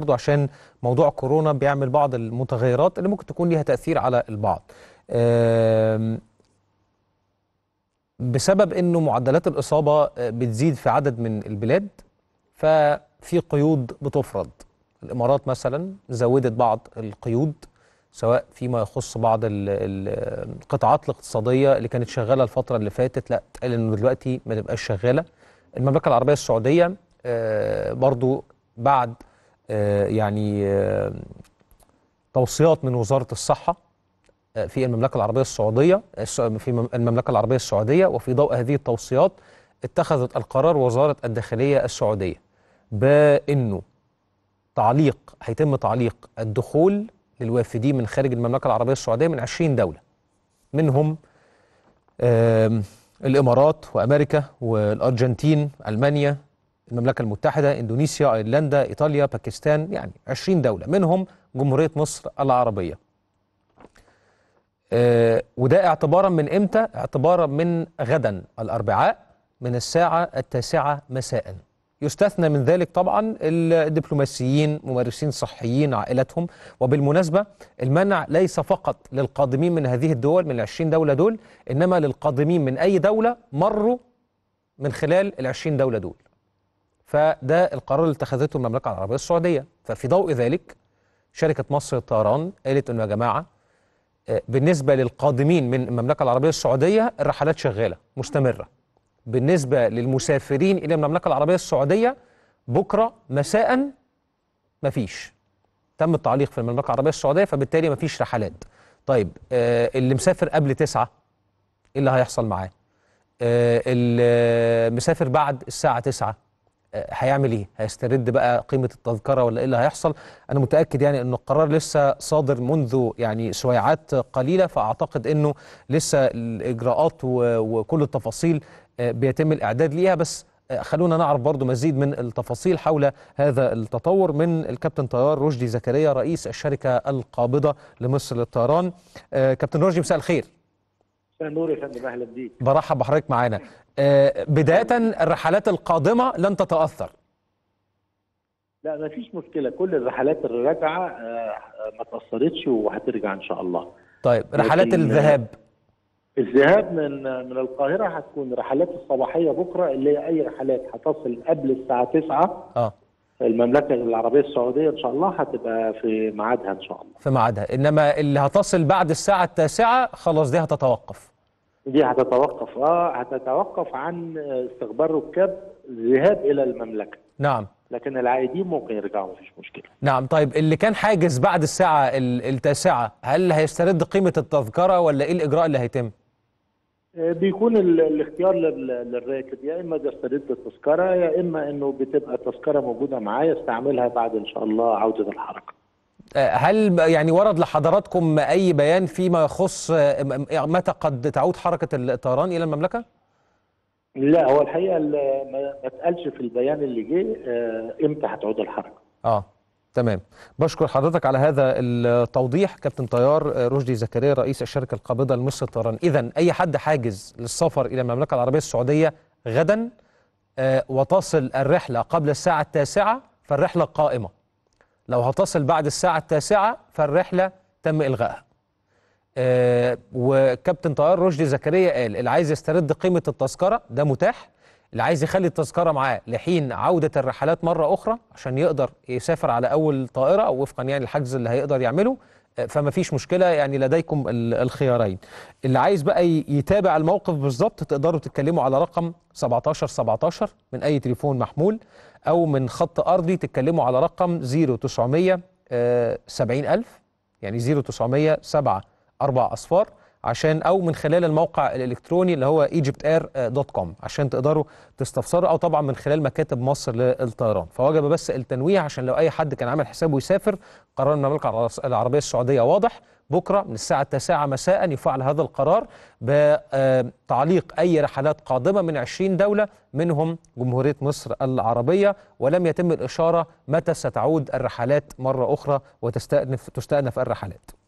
برضه عشان موضوع كورونا بيعمل بعض المتغيرات اللي ممكن تكون ليها تأثير على البعض بسبب أنه معدلات الإصابة آه، بتزيد في عدد من البلاد ففي قيود بتفرض الإمارات مثلا زودت بعض القيود سواء فيما يخص بعض القطاعات الاقتصادية اللي كانت شغالة الفترة اللي فاتت لا تقال أنه دلوقتي ما تبقاش شغالة المملكة العربية السعودية آه، برضو بعد آه، يعني آه، توصيات من وزاره الصحه آه، في المملكه العربيه السعوديه في المملكه العربيه السعوديه وفي ضوء هذه التوصيات اتخذت القرار وزاره الداخليه السعوديه بانه تعليق هيتم تعليق الدخول للوافدين من خارج المملكه العربيه السعوديه من 20 دوله منهم الامارات وامريكا والارجنتين المانيا المملكة المتحدة إندونيسيا أيرلندا إيطاليا باكستان يعني 20 دولة منهم جمهورية مصر العربية آه وده اعتبارا من إمتى؟ اعتبارا من غدا الأربعاء من الساعة التاسعة مساء يستثنى من ذلك طبعا الدبلوماسيين ممارسين صحيين عائلتهم وبالمناسبة المنع ليس فقط للقادمين من هذه الدول من 20 دولة دول إنما للقادمين من أي دولة مروا من خلال العشرين 20 دولة دول فده القرار اللي اتخذته المملكه العربيه السعوديه ففي ضوء ذلك شركه مصر للطيران قالت انه يا جماعه آه، بالنسبه للقادمين من المملكه العربيه السعوديه الرحلات شغاله مستمره بالنسبه للمسافرين الى المملكه العربيه السعوديه بكره مساء مفيش تم التعليق في المملكه العربيه السعوديه فبالتالي مفيش رحلات طيب آه، اللي مسافر قبل تسعة ايه اللي هيحصل معاه آه، المسافر بعد الساعه تسعة هيعمل ايه؟ هيسترد بقى قيمه التذكره ولا ايه اللي هيحصل؟ انا متاكد يعني ان القرار لسه صادر منذ يعني سويعات قليله فاعتقد انه لسه الاجراءات وكل التفاصيل آه، بيتم الاعداد ليها بس آه، خلونا نعرف برضو مزيد من التفاصيل حول هذا التطور من الكابتن طيار رشدي زكريا رئيس الشركه القابضه لمصر للطيران. آه، كابتن رشدي مساء الخير. نور يا فندم اهلا بيك برحب بحضرتك معانا آه، بدايه الرحلات القادمه لن تتاثر لا ما فيش مشكله كل الرحلات الراجعه آه، ما تاثرتش وهترجع ان شاء الله طيب رحلات آه، الذهاب الذهاب من من القاهره هتكون رحلات الصباحيه بكره اللي هي اي رحلات هتصل قبل الساعه 9 اه المملكه العربيه السعوديه ان شاء الله هتبقى في ميعادها ان شاء الله في ميعادها انما اللي هتصل بعد الساعه التاسعة خلاص دي هتتوقف دي هتتوقف اه هتتوقف عن استخبار ركاب الذهاب الى المملكه نعم لكن العائدين ممكن يرجعوا مفيش مشكله نعم طيب اللي كان حاجز بعد الساعه التاسعة هل هيسترد قيمه التذكره ولا ايه الاجراء اللي هيتم بيكون الاختيار للراكب يا اما بيسترد التذكره يا اما انه بتبقى التذكره موجوده معاه يستعملها بعد ان شاء الله عوده الحركه. أه، هل يعني ورد لحضراتكم اي بيان فيما يخص إيه، متى قد تعود حركه الطيران الى المملكه؟ لا هو الحقيقه ما اتقالش في البيان اللي جه أه، امتى هتعود الحركه. اه تمام بشكر حضرتك على هذا التوضيح كابتن طيار آه، رشدي زكريا رئيس الشركه القابضه لمصر الطيران اذا اي حد حاجز للسفر الى المملكه العربيه السعوديه غدا آه، وتصل الرحله قبل الساعه التاسعه فالرحله قائمه لو هتصل بعد الساعه التاسعه فالرحله تم الغائها آه، وكابتن طيار رشدي زكريا قال اللي عايز يسترد قيمه التذكره ده متاح اللي عايز يخلي التذكره معاه لحين عوده الرحلات مره اخرى عشان يقدر يسافر على اول طائره او وفقا يعني الحجز اللي هيقدر يعمله آه، فما فيش مشكله يعني لديكم الخيارين اللي عايز بقى يتابع الموقف بالظبط تقدروا تتكلموا على رقم 17 17 من اي تليفون محمول او من خط ارضي تتكلموا على رقم 0900 70000 آه، يعني 0900 7 اربع اصفار عشان او من خلال الموقع الالكتروني اللي هو egyptair.com عشان تقدروا تستفسروا او طبعا من خلال مكاتب مصر للطيران فوجب بس التنويه عشان لو اي حد كان عامل حسابه يسافر قرار المملكه العربيه السعوديه واضح بكرة من الساعة 9 مساء يفعل هذا القرار بتعليق أي رحلات قادمة من 20 دولة منهم جمهورية مصر العربية ولم يتم الإشارة متى ستعود الرحلات مرة أخرى وتستأنف تستأنف الرحلات